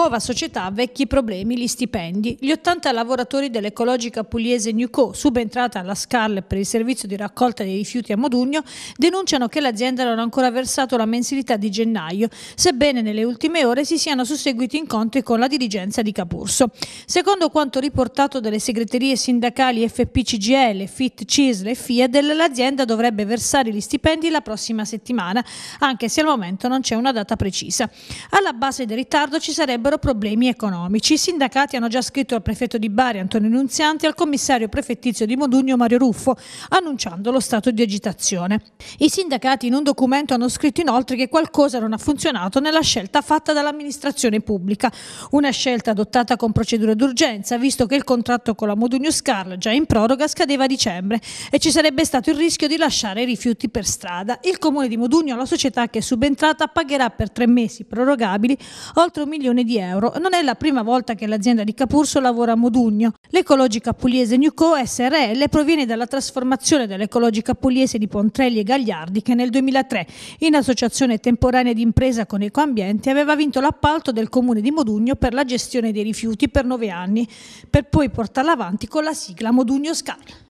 nuova società, vecchi problemi, gli stipendi. Gli 80 lavoratori dell'ecologica pugliese Newco, subentrata alla SCAL per il servizio di raccolta dei rifiuti a Modugno, denunciano che l'azienda non ha ancora versato la mensilità di gennaio, sebbene nelle ultime ore si siano susseguiti incontri con la dirigenza di Capurso. Secondo quanto riportato dalle segreterie sindacali FPCGL, FIT, CISL e FIAD, l'azienda dovrebbe versare gli stipendi la prossima settimana, anche se al momento non c'è una data precisa. Alla base del ritardo ci sarebbero sarebbero problemi economici. I sindacati hanno già scritto al prefetto di Bari Antonio Nunzianti e al commissario prefettizio di Modugno Mario Ruffo, annunciando lo stato di agitazione. I sindacati in un documento hanno scritto inoltre che qualcosa non ha funzionato nella scelta fatta dall'amministrazione pubblica, una scelta adottata con procedura d'urgenza, visto che il contratto con la Modugno Scarl, già in proroga, scadeva a dicembre e ci sarebbe stato il rischio di lasciare i rifiuti per strada. Il comune di Modugno, la società che è subentrata, pagherà per tre mesi prorogabili oltre un milione di di euro. Non è la prima volta che l'azienda di Capurso lavora a Modugno. L'ecologica pugliese Nuco SRL proviene dalla trasformazione dell'ecologica pugliese di Pontrelli e Gagliardi che nel 2003, in associazione temporanea di impresa con Ecoambiente, aveva vinto l'appalto del comune di Modugno per la gestione dei rifiuti per nove anni, per poi portarla avanti con la sigla Modugno Scar.